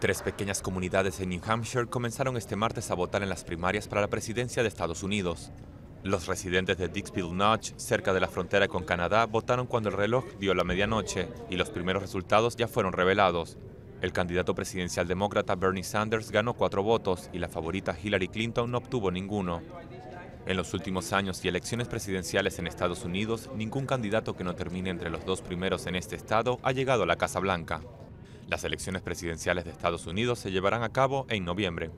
Tres pequeñas comunidades en New Hampshire comenzaron este martes a votar en las primarias para la presidencia de Estados Unidos. Los residentes de Dixville Notch, cerca de la frontera con Canadá, votaron cuando el reloj dio la medianoche y los primeros resultados ya fueron revelados. El candidato presidencial demócrata Bernie Sanders ganó cuatro votos y la favorita Hillary Clinton no obtuvo ninguno. En los últimos años y elecciones presidenciales en Estados Unidos, ningún candidato que no termine entre los dos primeros en este estado ha llegado a la Casa Blanca. Las elecciones presidenciales de Estados Unidos se llevarán a cabo en noviembre.